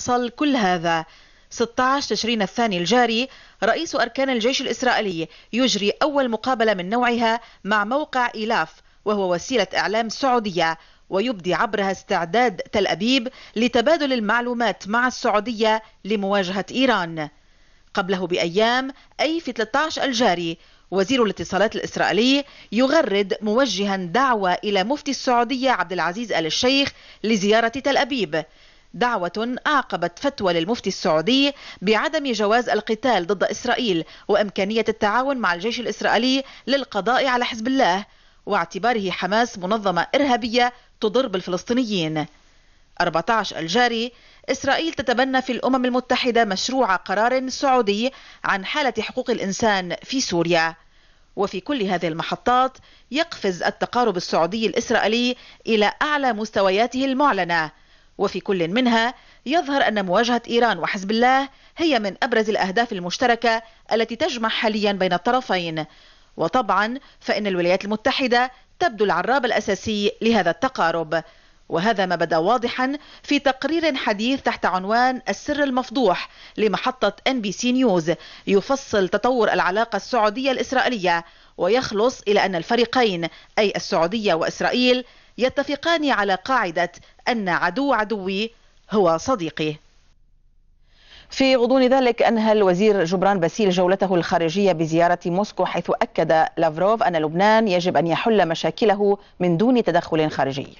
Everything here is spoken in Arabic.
يحصل كل هذا 16 تشرين الثاني الجاري رئيس أركان الجيش الإسرائيلي يجري أول مقابلة من نوعها مع موقع إلاف وهو وسيلة إعلام سعودية ويبدي عبرها استعداد تل أبيب لتبادل المعلومات مع السعودية لمواجهة إيران قبله بأيام أي في 13 الجاري وزير الاتصالات الإسرائيلي يغرد موجها دعوة إلى مفتي السعودية عبد العزيز آل الشيخ لزيارة تل أبيب دعوة أعقبت فتوى للمفتي السعودي بعدم جواز القتال ضد إسرائيل وإمكانية التعاون مع الجيش الإسرائيلي للقضاء على حزب الله واعتباره حماس منظمة إرهابية تضر بالفلسطينيين 14 الجاري إسرائيل تتبنى في الأمم المتحدة مشروع قرار سعودي عن حالة حقوق الإنسان في سوريا وفي كل هذه المحطات يقفز التقارب السعودي الإسرائيلي إلى أعلى مستوياته المعلنة وفي كل منها يظهر أن مواجهة إيران وحزب الله هي من أبرز الأهداف المشتركة التي تجمع حاليا بين الطرفين وطبعا فإن الولايات المتحدة تبدو العراب الأساسي لهذا التقارب وهذا ما بدا واضحا في تقرير حديث تحت عنوان السر المفضوح لمحطة ان بي سي نيوز يفصل تطور العلاقة السعودية الإسرائيلية ويخلص إلى أن الفريقين أي السعودية وإسرائيل يتفقان على قاعدة أن عدو عدوي هو صديقي في غضون ذلك أنهى الوزير جبران باسيل جولته الخارجية بزيارة موسكو حيث أكد لافروف أن لبنان يجب أن يحل مشاكله من دون تدخل خارجي